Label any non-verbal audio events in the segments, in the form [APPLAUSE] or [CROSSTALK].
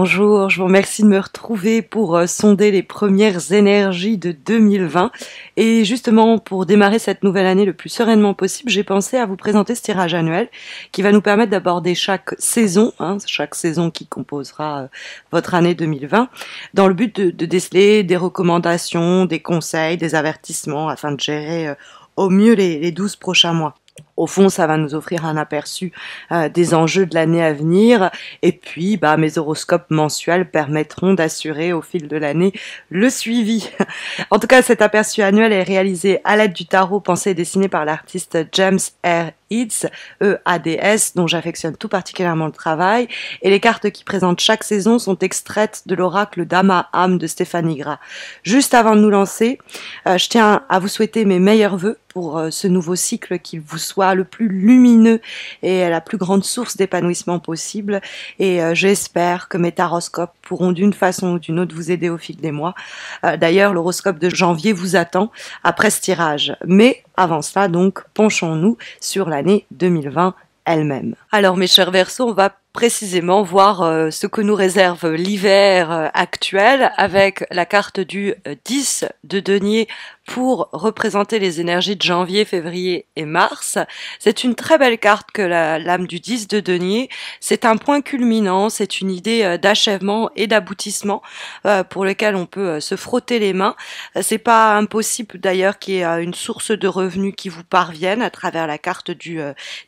Bonjour, je vous remercie de me retrouver pour euh, sonder les premières énergies de 2020. Et justement, pour démarrer cette nouvelle année le plus sereinement possible, j'ai pensé à vous présenter ce tirage annuel qui va nous permettre d'aborder chaque saison, hein, chaque saison qui composera euh, votre année 2020, dans le but de, déceler des recommandations, des conseils, des avertissements afin de gérer euh, au mieux les, les 12 prochains mois au fond, ça va nous offrir un aperçu euh, des enjeux de l'année à venir. Et puis, bah, mes horoscopes mensuels permettront d'assurer au fil de l'année le suivi. [LAUGHS] en tout cas, cet aperçu annuel est réalisé à l'aide du tarot pensé et dessiné par l'artiste James R. Eads, E-A-D-S, dont j'affectionne tout particulièrement le travail, et les cartes qui présentent chaque saison sont extraites de l'oracle d'Ama âme de Stéphanie Gras. Juste avant de nous lancer, euh, je tiens à vous souhaiter mes meilleurs voeux pour euh, ce nouveau cycle qu'il vous soit le plus lumineux et la plus grande source d'épanouissement possible. Et euh, j'espère que mes taroscopes pourront d'une façon ou d'une autre vous aider au fil des mois. Euh, d'ailleurs, l'horoscope de janvier vous attend après ce tirage. Mais avant cela, donc, penchons-nous sur l'année 2020 elle-même. Alors mes chers versos on va précisément voir euh, ce que nous réserve l'hiver euh, actuel avec la carte du 10 euh, de denier pour représenter les énergies de janvier, février et mars. C'est une très belle carte que la lame du 10 de denier. C'est un point culminant, c'est une idée d'achèvement et d'aboutissement pour lequel on peut se frotter les mains. C'est pas impossible d'ailleurs qu'il y ait une source de revenus qui vous parvienne à travers la carte du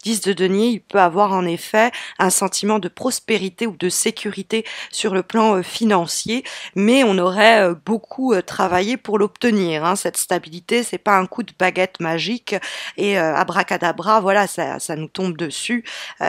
10 de denier. Il peut avoir en effet un sentiment de prospérité ou de sécurité sur le plan euh, financier, mais on aurait euh, beaucoup euh, travaillé pour l'obtenir. Hein. Cette stabilité, c'est pas un coup de baguette magique et abracadabra, voilà, ça, ça nous tombe dessus.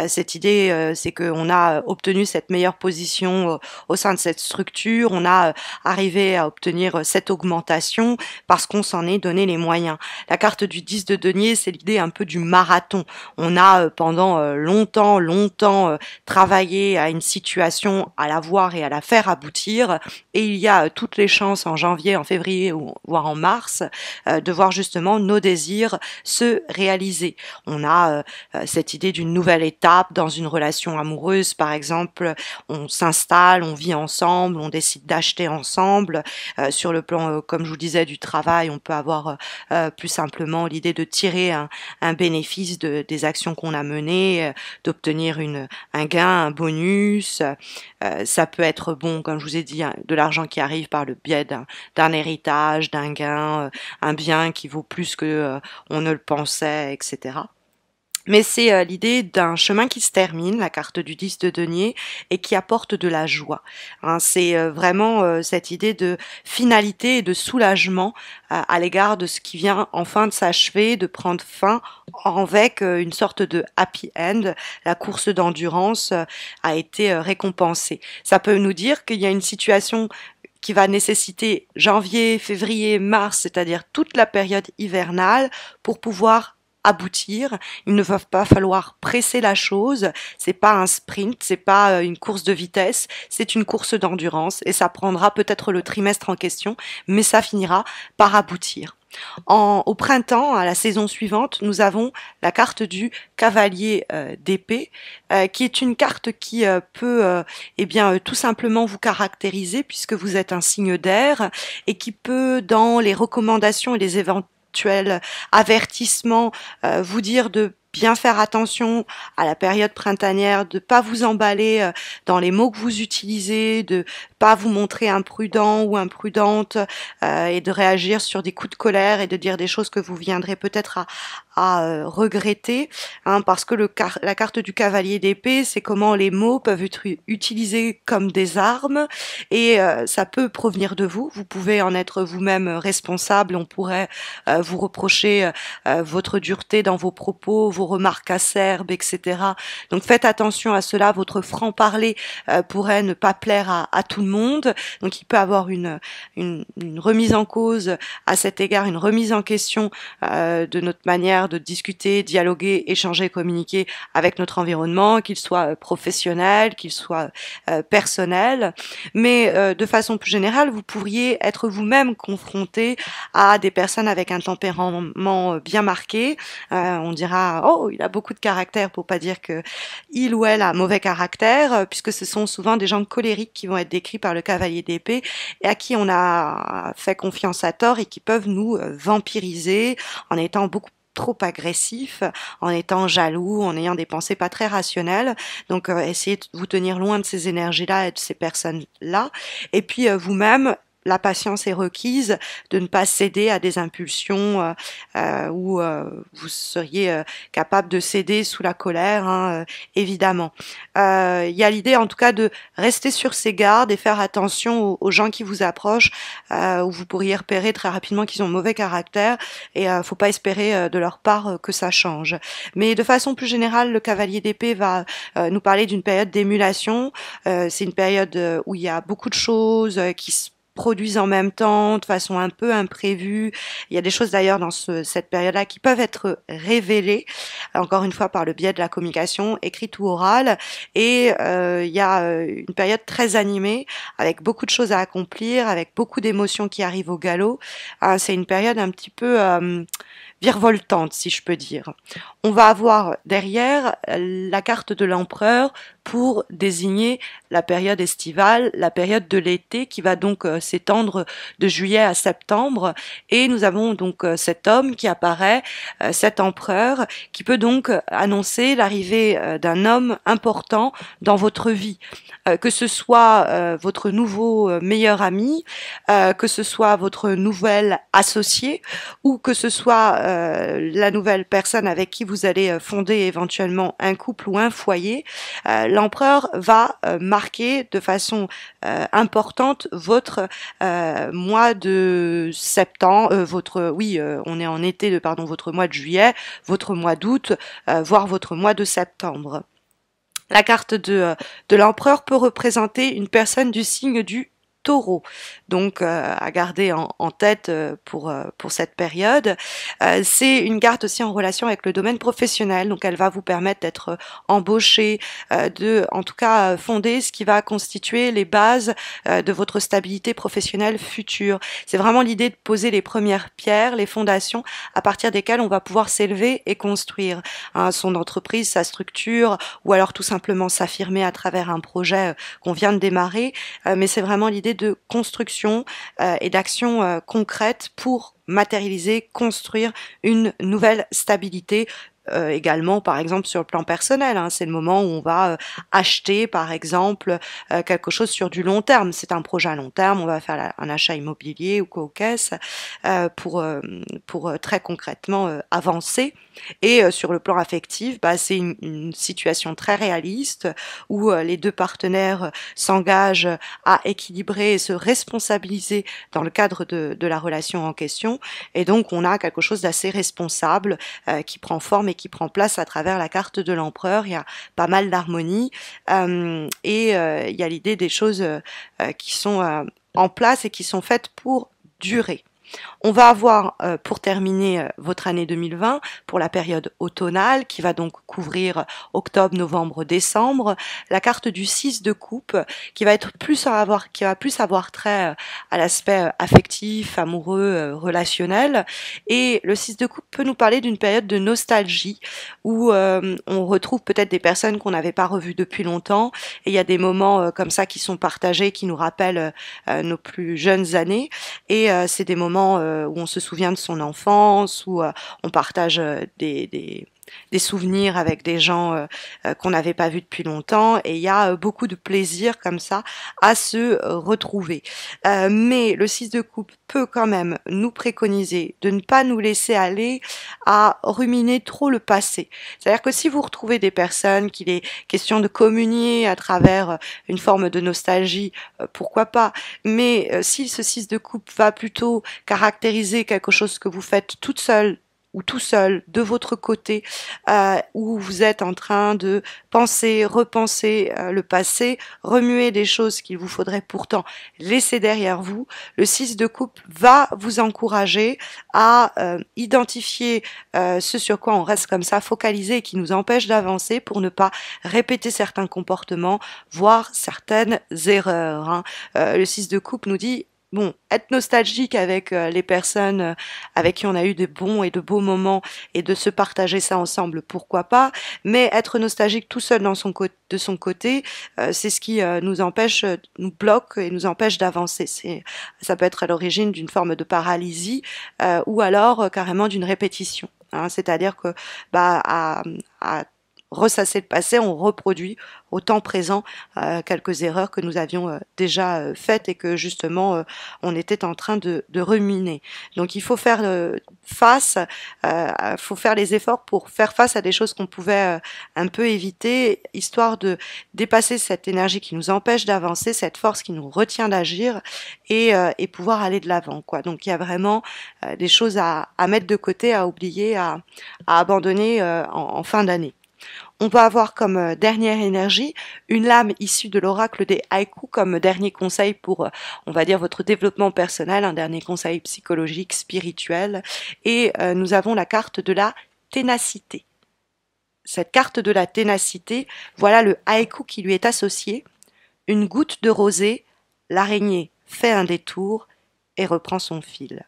cette idée, c'est qu'on a obtenu cette meilleure position au sein de cette structure, on a arrivé à obtenir cette augmentation parce qu'on s'en est donné les moyens. La carte du 10 de denier, c'est l'idée un peu du marathon. On a pendant longtemps, longtemps travailler à une situation, à la voir et à la faire aboutir. Et il y a euh, toutes les chances en janvier, en février ou voire en mars euh, de voir justement nos désirs se réaliser. On a euh, cette idée d'une nouvelle étape dans une relation amoureuse, par exemple. On s'installe, on vit ensemble, on décide d'acheter ensemble. sur le plan, comme je vous disais, du travail, on peut avoir plus simplement l'idée de tirer un, bénéfice de, des actions qu'on a menées, d'obtenir un gain un bonus, euh, ça peut être bon, comme je vous ai dit, hein, de l'argent qui arrive par le biais d'un héritage, d'un gain, euh, un bien qui vaut plus que euh, on ne le pensait, etc. Mais c'est euh, l'idée d'un chemin qui se termine, la carte du 10 de denier, et qui apporte de la joie. Hein. c'est euh, vraiment euh, cette idée de finalité et de soulagement à l'égard de ce qui vient enfin de s'achever, de prendre fin, avec une sorte de happy end. La course d'endurance a été récompensée. Ça peut nous dire qu'il y a une situation qui va nécessiter janvier, février, mars, c'est-à-dire toute la période hivernale, pour pouvoir aboutir. Il ne va pas falloir presser la chose. C'est pas un sprint, c'est pas euh, une course de vitesse, c'est une course d'endurance et ça prendra peut-être le trimestre en question, mais ça finira par aboutir. En, au printemps, à la saison suivante, nous avons la carte du cavalier euh, d'épée, euh, qui est une carte qui peut eh bien, tout simplement vous caractériser puisque vous êtes un signe d'air et qui peut, dans les recommandations et les, évent actuel avertissement, euh, vous dire de bien faire attention à la période printanière, de pas vous emballer euh, dans les mots que vous utilisez, de pas vous montrer imprudent ou imprudente euh, et de réagir sur des coups de colère et de dire des choses que vous viendrez peut-être à, à euh, regretter, hein, parce que le la carte du cavalier d'épée, c'est comment les mots peuvent être utilisés comme des armes, et euh, ça peut provenir de vous, vous pouvez en être vous-même responsable, on pourrait euh, vous reprocher votre dureté dans vos propos, vos remarques acerbes, etc. Donc faites attention à cela, votre franc-parler pourrait ne pas plaire à, à, tout le monde, donc il peut avoir une, une, une, remise en cause à cet égard, une remise en question de notre manière de discuter, dialoguer, échanger, communiquer avec notre environnement, qu'il soit euh, professionnel, qu'il soit euh, personnel. Mais euh, de façon plus générale, vous pourriez être vous-même confronté à des personnes avec un tempérament bien marqué. on dira oh il a beaucoup de caractère pour pas dire que il ou elle a mauvais caractère, puisque ce sont souvent des gens colériques qui vont être décrits par le cavalier d'épée et à qui on a fait confiance à tort et qui peuvent nous vampiriser en étant beaucoup trop agressif, en étant jaloux, en ayant des pensées pas très rationnelles. Donc, euh, essayez de vous tenir loin de ces énergies-là et de ces personnes-là. Et puis, euh, vous-même, la patience est requise, de ne pas céder à des impulsions euh, euh où euh, vous seriez euh, capable de céder sous la colère, hein, évidemment. Il y a l'idée en tout cas de rester sur ses gardes et faire attention aux, gens qui vous approchent, où vous pourriez repérer très rapidement qu'ils ont mauvais caractère et faut pas espérer de leur part que ça change. Mais de façon plus générale, le cavalier d'épée va nous parler d'une période d'émulation. c'est une période où il y a beaucoup de choses qui se produisent en même temps de façon un peu imprévue. Il y a des choses d'ailleurs dans cette période-là qui peuvent être révélées, encore une fois par le biais de la communication écrite ou orale. Et euh, il y a euh, une période très animée, avec beaucoup de choses à accomplir, avec beaucoup d'émotions qui arrivent au galop. Ah, c'est une période un petit peu... Euh, virevoltante, si je peux dire. On va avoir derrière la carte de l'empereur pour désigner la période estivale, la période de l'été qui va donc euh, s'étendre de juillet à septembre. Et nous avons donc euh, cet homme qui apparaît, euh, cet empereur, qui peut donc annoncer l'arrivée d'un homme important dans votre vie, que ce soit votre nouveau meilleur ami, que ce soit votre nouvelle associée ou que ce soit la nouvelle personne avec qui vous allez fonder éventuellement un couple ou un foyer l'empereur va euh, marquer de façon euh, importante votre euh, mois de septembre, votre oui, on est en été de pardon, votre mois de juillet, votre mois d'août, voire votre mois de septembre. La carte de, de l'empereur peut représenter une personne du signe du taureau. Donc euh, à garder en, tête euh, pour, euh, pour cette période. c'est une carte aussi en relation avec le domaine professionnel, donc elle va vous permettre d'être embauché, de en tout cas fonder ce qui va constituer les bases de votre stabilité professionnelle future. C'est vraiment l'idée de poser les premières pierres, les fondations à partir desquelles on va pouvoir s'élever et construire hein, son entreprise, sa structure, ou alors tout simplement s'affirmer à travers un projet qu'on vient de démarrer. mais c'est vraiment l'idée de construction euh, et d'action euh, concrète pour matérialiser, construire une nouvelle stabilité euh, également, par exemple, sur le plan personnel. Hein, c'est le moment où on va euh, acheter, par exemple, euh, quelque chose sur du long terme. C'est un projet à long terme. On va faire un achat immobilier ou quoi caisse pour pour très concrètement avancer. Et sur le plan affectif, bah, c'est une, une, situation très réaliste où les deux partenaires s'engagent à équilibrer et se responsabiliser dans le cadre de, de la relation en question. Et donc, on a quelque chose d'assez responsable qui prend forme mais qui prend place à travers la carte de l'empereur. Il y a pas mal d'harmonie euh, et euh, il y a l'idée des choses euh, qui sont en place et qui sont faites pour durer. On va avoir, euh, pour terminer euh, votre année 2020, pour la période automnale, qui va donc couvrir euh, octobre, novembre, décembre, la carte du 6 de coupe, qui va être plus à avoir, qui va plus avoir trait à l'aspect affectif, amoureux, relationnel. Et le 6 de coupe peut nous parler d'une période de nostalgie, où on retrouve peut-être des personnes qu'on n'avait pas revues depuis longtemps, et il y a des moments comme ça qui sont partagés, qui nous rappellent nos plus jeunes années, et c'est des moments euh, où on se souvient de son enfance, où euh, on partage euh, des, des souvenirs avec des gens euh, euh, qu'on n'avait pas vus depuis longtemps et il y a euh, beaucoup de plaisir comme ça à se retrouver. mais le 6 de coupe peut quand même nous préconiser de ne pas nous laisser aller à ruminer trop le passé. C'est-à-dire que si vous retrouvez des personnes qu'il est question de communier à travers une forme de nostalgie, pourquoi pas. Mais si ce 6 de coupe va plutôt caractériser quelque chose que vous faites toute seule ou tout seul de votre côté euh, où vous êtes en train de penser, repenser euh, le passé, remuer des choses qu'il vous faudrait pourtant laisser derrière vous, le 6 de coupe va vous encourager à euh, identifier ce sur quoi on reste comme ça focalisé et qui nous empêche d'avancer pour ne pas répéter certains comportements, voire certaines erreurs. Hein. le 6 de coupe nous dit bon, être nostalgique avec euh, les personnes euh, avec qui on a eu de bons et de beaux moments et de se partager ça ensemble, pourquoi pas. Mais être nostalgique tout seul dans son de son côté, euh, c'est ce qui nous empêche, nous bloque et nous empêche d'avancer. ça peut être à l'origine d'une forme de paralysie ou alors carrément d'une répétition. Hein. c'est-à-dire que bah, à, à ressasser le passé, on reproduit au temps présent euh, quelques erreurs que nous avions euh, déjà euh, faites et que justement on était en train de, de, ruminer. Donc il faut faire face, faut faire les efforts pour faire face à des choses qu'on pouvait un peu éviter, histoire de dépasser cette énergie qui nous empêche d'avancer, cette force qui nous retient d'agir et, et, pouvoir aller de l'avant. Quoi. Donc il y a vraiment des choses à, à, mettre de côté, à oublier, à, à abandonner en fin d'année on va avoir comme euh, dernière énergie une lame issue de l'oracle des haïkus comme dernier conseil pour, euh, on va dire, votre développement personnel, un dernier conseil psychologique, spirituel. Et euh, nous avons la carte de la ténacité. Cette carte de la ténacité, voilà le haïku qui lui est associé. Une goutte de rosée, l'araignée fait un détour et reprend son fil.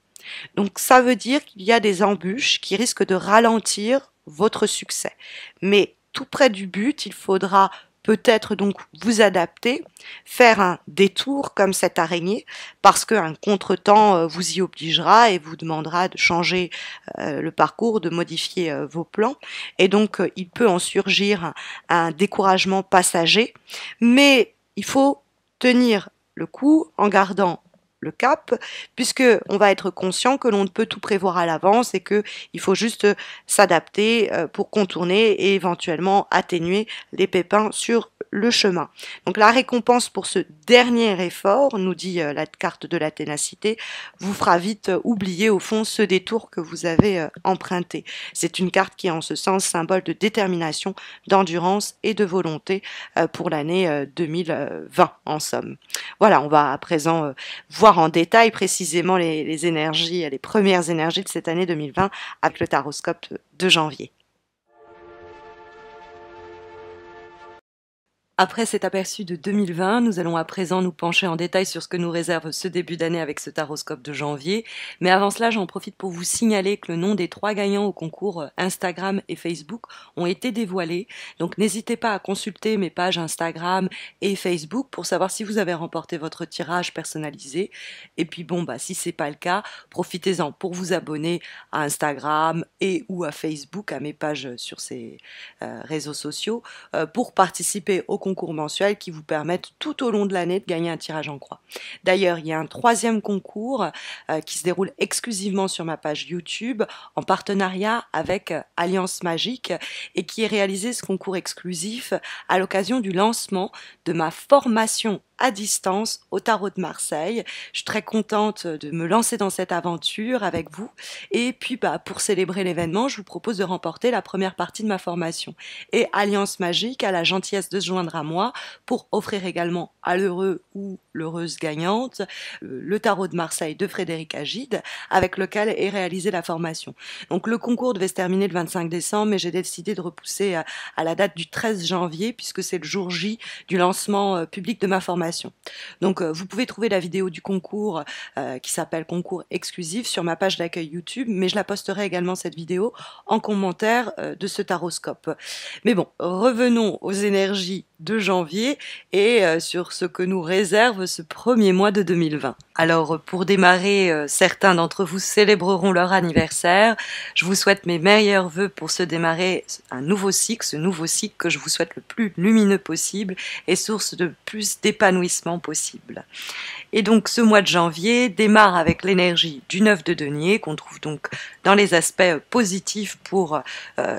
Donc ça veut dire qu'il y a des embûches qui risquent de ralentir votre succès. Mais tout près du but, il faudra peut-être donc vous adapter, faire un détour comme cette araignée, parce qu'un contretemps euh, vous y obligera et vous demandera de changer euh, le parcours, de modifier euh, vos plans. Et donc il peut en surgir un découragement passager, mais il faut tenir le coup en gardant le cap, puisque on va être conscient que l'on ne peut tout prévoir à l'avance et que il faut juste s'adapter euh, pour contourner et éventuellement atténuer les pépins sur le chemin. Donc la récompense pour ce dernier effort, nous dit euh, la carte de la ténacité, vous fera vite euh, oublier au fond ce détour que vous avez emprunté. C'est une carte qui est en ce sens symbole de détermination, d'endurance et de volonté pour l'année 2020 en somme. Voilà, on va à présent voir en détail précisément les, les énergies, les premières énergies de cette année 2020 avec le taroscope de janvier. Après cet aperçu de 2020, nous allons à présent nous pencher en détail sur ce que nous réserve ce début d'année avec ce taroscope de janvier. Mais avant cela, j'en profite pour vous signaler que le nom des trois gagnants au concours euh, Instagram et Facebook ont été dévoilés. Donc n'hésitez pas à consulter mes pages Instagram et Facebook pour savoir si vous avez remporté votre tirage personnalisé. Et puis bon, bah, si c'est pas le cas, profitez-en pour vous abonner à Instagram et ou à Facebook, à mes pages sur ces euh, réseaux sociaux, euh, pour participer au concours mensuels qui vous permettent tout au long de l'année de gagner un tirage en croix. D'ailleurs, il y a un troisième concours euh, qui se déroule exclusivement sur ma page YouTube en partenariat avec euh, Alliance Magique et qui est réalisé ce concours exclusif à l'occasion du lancement de ma formation à distance au Tarot de Marseille. Je suis très contente de me lancer dans cette aventure avec vous. Et puis, bah, pour célébrer l'événement, je vous propose de remporter la première partie de ma formation. Et Alliance Magique a la gentillesse de se joindre à moi pour offrir également à l'heureux ou l'heureuse gagnante, euh, le tarot de Marseille de Frédéric Agide, avec lequel est réalisée la formation. Donc le concours devait se terminer le 25 décembre, mais j'ai décidé de repousser à, la date du 13 janvier, puisque c'est le jour J du lancement euh, public de ma formation. Donc euh, vous pouvez trouver la vidéo du concours qui s'appelle Concours exclusif sur ma page d'accueil YouTube, mais je la posterai également cette vidéo en commentaire de ce taroscope. Mais bon, revenons aux énergies de janvier et euh, sur ce que nous réserve ce premier mois de 2020. Alors euh, pour démarrer, euh, certains d'entre vous célébreront leur anniversaire. Je vous souhaite mes meilleurs voeux pour se démarrer un nouveau cycle, ce nouveau cycle que je vous souhaite le plus lumineux possible et source de plus d'épanouissement possible. Et donc ce mois de janvier démarre avec l'énergie du 9 de denier qu'on trouve donc dans les aspects euh, positifs pour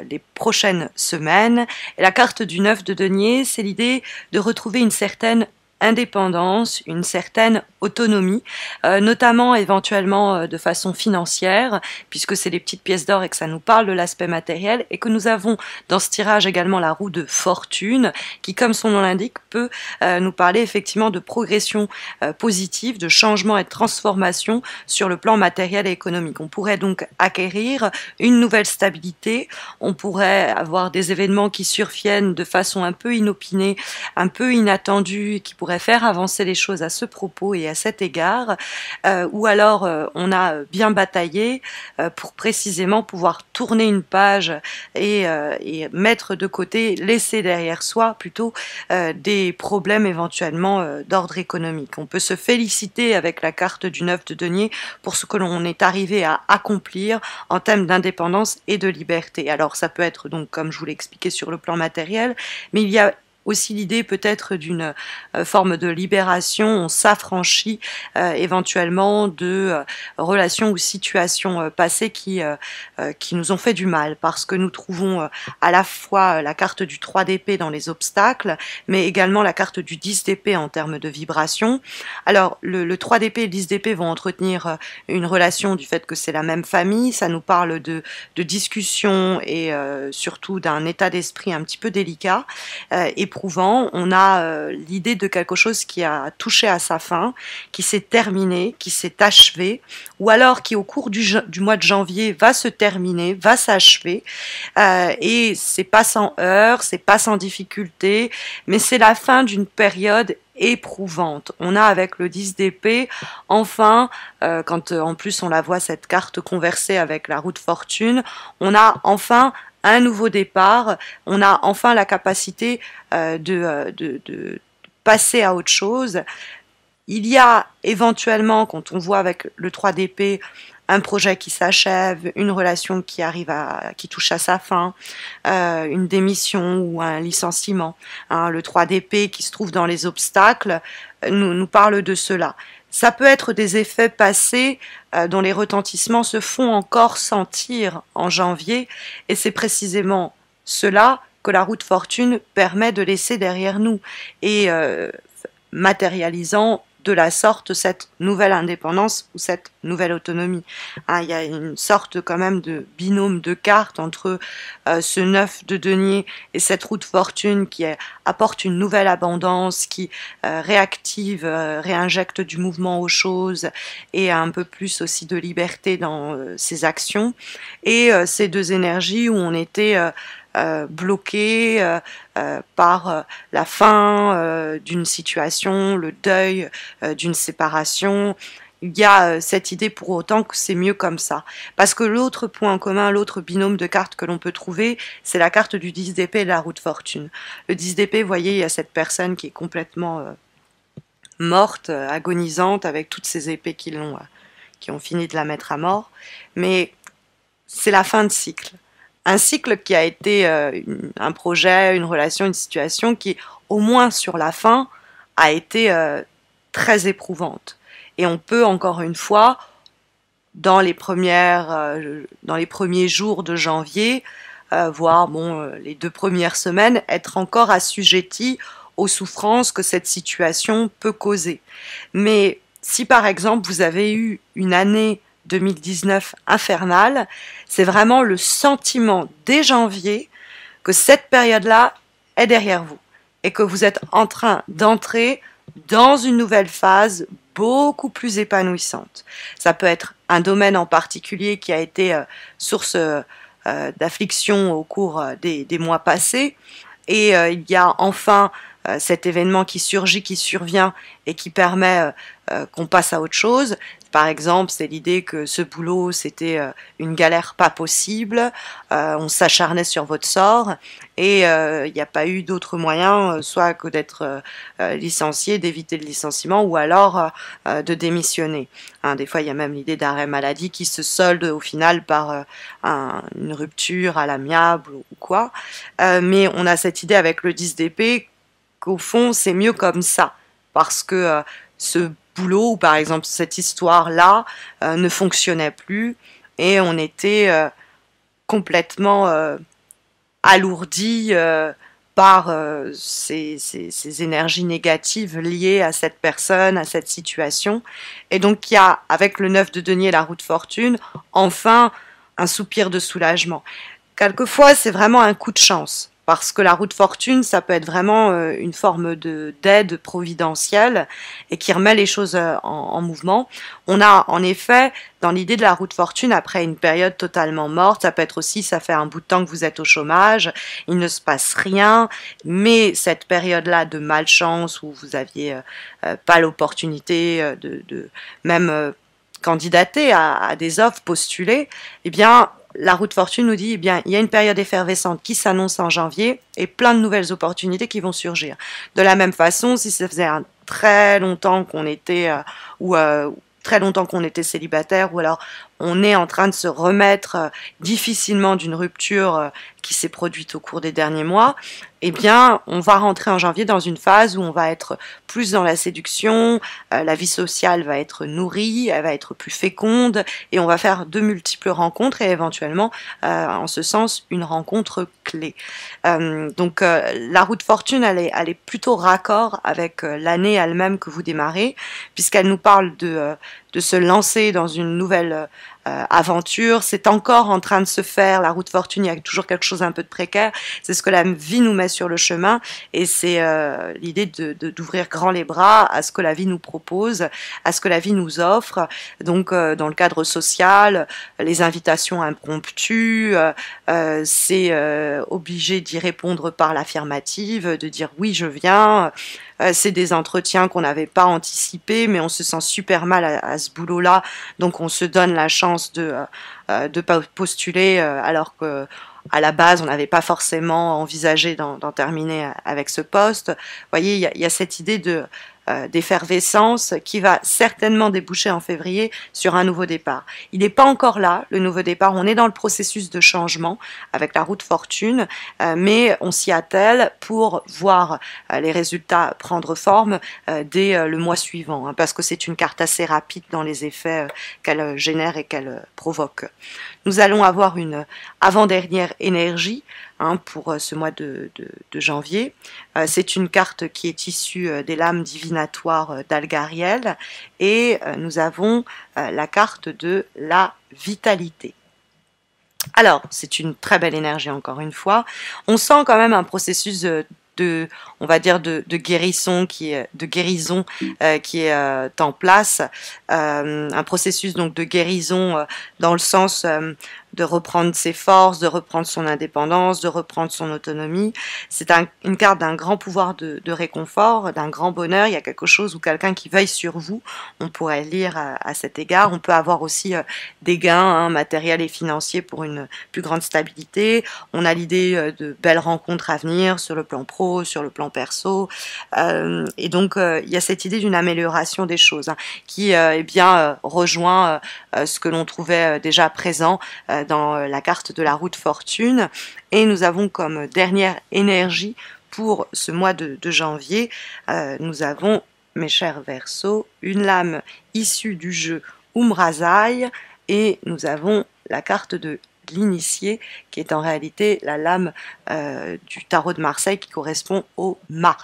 les prochaines semaines. Et la carte du 9 de denier, c'est l'idée de retrouver une certaine indépendance, une certaine autonomie, euh, notamment éventuellement euh, de façon financière, puisque c'est les petites pièces d'or et que ça nous parle de l'aspect matériel, et que nous avons dans ce tirage également la roue de fortune, qui, comme son nom l'indique, peut euh, nous parler effectivement de progression positive, de changement et de transformation sur le plan matériel et économique. On pourrait donc acquérir une nouvelle stabilité, on pourrait avoir des événements qui surviennent de façon un peu inopinée, un peu inattendue, qui pourraient faire avancer les choses à ce propos et à cet égard, euh, ou alors euh, on a bien bataillé euh, pour précisément pouvoir tourner une page et, et, mettre de côté, laisser derrière soi plutôt des problèmes éventuellement d'ordre économique. On peut se féliciter avec la carte du 9 de denier pour ce que l'on est arrivé à accomplir en termes d'indépendance et de liberté. Alors ça peut être donc, comme je vous l'ai expliqué, sur le plan matériel, mais il y a aussi l'idée peut-être d'une euh, forme de libération, on s'affranchit euh, éventuellement de euh, relations ou situations passées qui, qui nous ont fait du mal, parce que nous trouvons à la fois la carte du 3 dp dans les obstacles, mais également la carte du 10 dp en termes de vibration. Alors le, le 3 dp et le 10 dp vont entretenir une relation du fait que c'est la même famille, ça nous parle de, de discussion et surtout d'un état d'esprit un petit peu délicat on a euh, l'idée de quelque chose qui a touché à sa fin, qui s'est terminé, qui s'est achevé, ou alors qui au cours du, mois de janvier va se terminer, va s'achever. Euh, et c'est pas sans heurts, c'est pas sans difficultés, mais c'est la fin d'une période éprouvante. On a avec le 10 d'épée, enfin, euh, quand en plus on la voit cette carte conversée avec la roue de fortune, on a enfin un nouveau départ, on a enfin la capacité euh, euh, de, passer à autre chose. Il y a éventuellement, quand on voit avec le 3DP, un projet qui s'achève, une relation qui arrive à, qui touche à sa fin, euh, une démission ou un licenciement. Hein, le 3DP qui se trouve dans les obstacles nous parle de cela. Ça peut être des effets passés euh, dont les retentissements se font encore sentir en janvier, et c'est précisément cela que la route fortune permet de laisser derrière nous, et euh, matérialisant de la sorte cette nouvelle indépendance ou cette nouvelle autonomie. Hein, il y a une sorte quand même de binôme de cartes entre euh, ce neuf de denier et cette roue de fortune qui apporte une nouvelle abondance, qui euh, réactive, euh, réinjecte du mouvement aux choses et un peu plus aussi de liberté dans ses actions. Et ces deux énergies où on était euh, bloqué euh, euh, par euh, la fin d'une situation, le deuil d'une séparation. Il y a cette idée pour autant que c'est mieux comme ça. Parce que l'autre point commun, l'autre binôme de cartes que l'on peut trouver, c'est la carte du 10 d'épée et de la route de fortune. Le 10 d'épée, vous voyez, il y a cette personne qui est complètement morte, agonisante, avec toutes ces épées qui l'ont qui ont fini de la mettre à mort. Mais c'est la fin de cycle un cycle qui a été euh, un projet, une relation, une situation qui, au moins sur la fin, a été euh, très éprouvante. Et on peut, encore une fois, dans les, premières, euh, dans les premiers jours de janvier, voire bon, les deux premières semaines, être encore assujetti aux souffrances que cette situation peut causer. Mais si par exemple vous avez eu une année 2019 infernale, c'est vraiment le sentiment dès janvier que cette période-là est derrière vous et que vous êtes en train d'entrer dans une nouvelle phase beaucoup plus épanouissante. Ça peut être un domaine en particulier qui a été euh, source euh, d'affliction au cours euh, des, des, mois passés. Et il y a enfin cet événement qui surgit, qui survient et qui permet qu'on passe à autre chose. Par exemple, c'est l'idée que ce boulot, c'était euh, une galère pas possible, euh, on s'acharnait sur votre sort, et euh, il n'y a pas eu d'autre moyen, soit que d'être licencié, d'éviter le licenciement, ou alors de démissionner. Hein, des fois, il y a même l'idée d'arrêt maladie qui se solde au final par une rupture à l'amiable ou quoi. mais on a cette idée avec le 10 DP qu'au fond, c'est mieux comme ça, parce que ce boulot où par exemple cette histoire-là euh, ne fonctionnait plus et on était euh, complètement euh, alourdi par ces, ces, énergies négatives liées à cette personne, à cette situation. Et donc il y a avec le 9 de denier la roue de fortune, enfin un soupir de soulagement. Quelquefois c'est vraiment un coup de chance parce que la roue de fortune, ça peut être vraiment euh, une forme de d'aide providentielle et qui remet les choses euh, en, mouvement. On a en effet dans l'idée de la roue de fortune après une période totalement morte, ça peut être aussi ça fait un bout de temps que vous êtes au chômage, il ne se passe rien, mais cette période-là de malchance où vous aviez euh, pas l'opportunité de, de, même candidater à, à, des offres, postuler, eh bien la route fortune nous dit, eh bien, il y a une période effervescente qui s'annonce en janvier et plein de nouvelles opportunités qui vont surgir. De la même façon, si ça faisait un très longtemps qu'on était euh, ou euh, très longtemps qu'on était célibataire ou alors on est en train de se remettre euh, difficilement d'une rupture euh, qui s'est produite au cours des derniers mois, eh bien, on va rentrer en janvier dans une phase où on va être plus dans la séduction, euh, la vie sociale va être nourrie, elle va être plus féconde, et on va faire de multiples rencontres et éventuellement, en ce sens, une rencontre clé. donc, la route fortune, elle elle est plutôt raccord avec l'année elle-même que vous démarrez, puisqu'elle nous parle de de se lancer dans une nouvelle euh, euh, aventure. C'est encore en train de se faire. La route fortune, il y a toujours quelque chose un peu de précaire. C'est ce que la vie nous met sur le chemin et c'est euh, l'idée d'ouvrir de, d'ouvrir grand les bras à ce que la vie nous propose, à ce que la vie nous offre. Donc, euh, dans le cadre social, les invitations impromptues, c'est obligé d'y répondre par l'affirmative, de dire oui, je viens. c'est des entretiens qu'on n'avait pas anticipés, mais on se sent super mal à ce boulot-là, donc on se donne la chance de euh, euh, postuler euh, alors que à la base, on n'avait pas forcément envisagé d'en terminer avec ce poste. Vous voyez, il y, a cette idée de euh, d'effervescence qui va certainement déboucher en février sur un nouveau départ. Il n'est pas encore là, le nouveau départ, on est dans le processus de changement avec la route fortune, euh, mais on s'y attelle pour voir euh, les résultats prendre forme dès le mois suivant, hein, parce que c'est une carte assez rapide dans les effets qu'elle génère et qu'elle provoque. Nous allons avoir une avant-dernière énergie Hein, pour euh, ce mois de, janvier. Euh, c'est une carte qui est issue euh, des lames divinatoires d'Algariel et nous avons la carte de la vitalité. Alors, c'est une très belle énergie encore une fois. On sent quand même un processus de, on va dire de, guérison qui est de guérison qui est en place un processus donc de guérison dans le sens de reprendre ses forces, de reprendre son indépendance, de reprendre son autonomie. C'est une carte d'un grand pouvoir de, réconfort, d'un grand bonheur. Il y a quelque chose ou quelqu'un qui veille sur vous. On pourrait lire à, cet égard. On peut avoir aussi euh, des gains hein, matériels et financiers pour une plus grande stabilité. On a l'idée euh, de belles rencontres à venir sur le plan pro, sur le plan perso. Euh, et donc, il y a cette idée d'une amélioration des choses hein, qui, est eh bien, rejoint ce que l'on trouvait déjà présent dans euh, la carte de la route fortune. Et nous avons comme dernière énergie pour ce mois de, janvier, euh, nous avons, mes chers Verseaux, une lame issue du jeu Umrazaï et nous avons la carte de l'initié qui est en réalité la lame euh, du tarot de Marseille qui correspond au mât.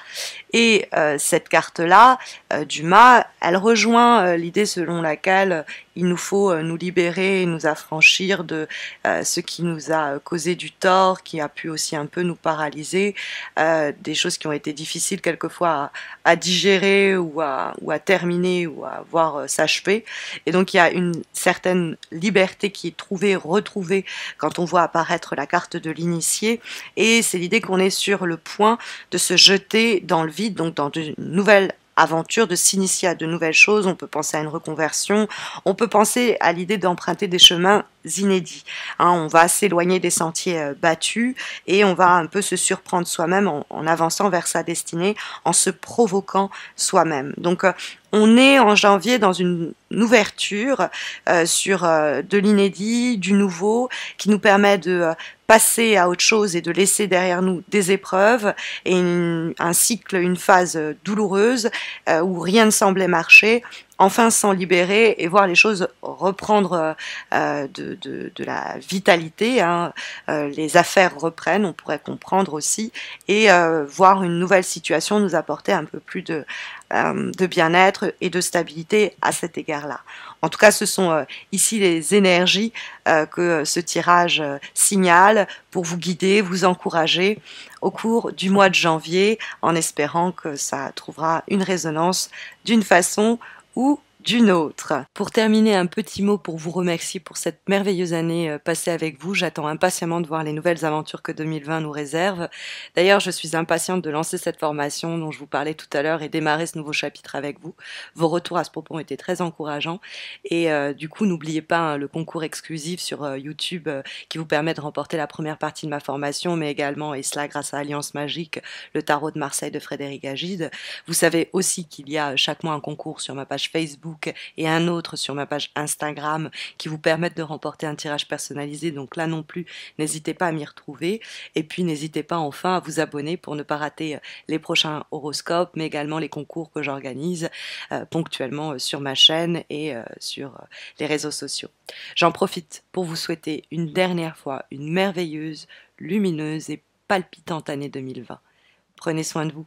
Et cette carte-là, du mât, elle rejoint l'idée selon laquelle il nous faut euh, nous libérer nous affranchir de euh, ce qui nous a euh, causé du tort, qui a pu aussi un peu nous paralyser, des choses qui ont été difficiles quelquefois à, digérer ou à, terminer ou à voir s'achever. Et donc il y a une certaine liberté qui est trouvée, retrouvée quand on voit apparaître la carte de l'initié. Et c'est l'idée qu'on est sur le point de se jeter dans le vide, donc dans une nouvelle aventure de s'initier à de nouvelles choses, on peut penser à une reconversion, on peut penser à l'idée d'emprunter des chemins inédits. Hein. on va s'éloigner des sentiers euh, battus et on va un peu se surprendre soi-même en, avançant vers sa destinée, en se provoquant soi-même. Donc euh, on est en janvier dans une ouverture euh, sur de l'inédit, du nouveau, qui nous permet de passer à autre chose et de laisser derrière nous des épreuves et un cycle, une phase douloureuse où rien ne semblait marcher enfin s'en libérer et voir les choses reprendre euh, euh, de, la vitalité. Hein. Euh, les affaires reprennent, on pourrait comprendre aussi, et voir une nouvelle situation nous apporter un peu plus de, de bien-être et de stabilité à cet égard-là. En tout cas, ce sont ici les énergies que ce tirage signale pour vous guider, vous encourager au cours du mois de janvier, en espérant que ça trouvera une résonance d'une façon ou d'une autre. Pour terminer, un petit mot pour vous remercier pour cette merveilleuse année euh, passée avec vous. J'attends impatiemment de voir les nouvelles aventures que 2020 nous réserve. D'ailleurs, je suis impatiente de lancer cette formation dont je vous parlais tout à l'heure et démarrer ce nouveau chapitre avec vous. Vos retours à ce propos ont été très encourageants. Et euh, du coup, n'oubliez pas hein, le concours exclusif sur euh, YouTube qui vous permet de remporter la première partie de ma formation, mais également, et cela grâce à Alliance Magique, le tarot de Marseille de Frédéric Agide. Vous savez aussi qu'il y a chaque mois un concours sur ma page Facebook et un autre sur ma page Instagram qui vous permettent de remporter un tirage personnalisé. Donc là non plus, n'hésitez pas à m'y retrouver. Et puis n'hésitez pas enfin à vous abonner pour ne pas rater euh, les prochains horoscopes, mais également les concours que j'organise euh, ponctuellement euh, sur ma chaîne et sur les réseaux sociaux. J'en profite pour vous souhaiter une dernière fois une merveilleuse, lumineuse et palpitante année 2020. Prenez soin de vous.